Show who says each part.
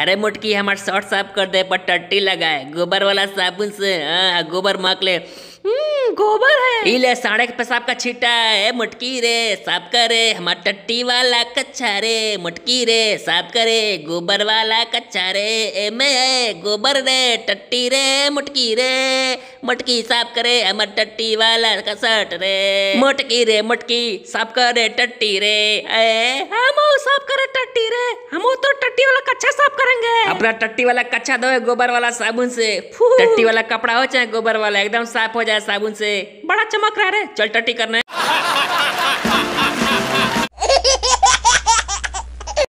Speaker 1: अरे मुटकी हमारे शॉर्ट साफ कर दे पर टट्टी लगाए गोबर वाला साबुन से हाँ गोबर मक ले हम्म, गोबर है इले साढ़े के पेशाब का छीटा है मुटकी रे साफ करे हमार टट्टी वाला कच्चा रे मुटकी रे साफ करे गोबर वाला कच्चा रे एमे है गोबर रे टट्टी रे मुटकी रे मुटकी साफ करे हमार टट्टी वाला कसट रे मुटकी रे मुटकी साफ करे टट्टी रे ए हाँ करे टट्टी रे हम तो टट्टी वाला कच्चा साफ करेंगे अपना टट्टी वाला कच्चा दो गोबर वाला साबुन से टट्टी वाला कपड़ा हो चाहे गोबर वाला एकदम साफ हो जाए साबुन से बड़ा चमक रहा है चल टट्टी करना है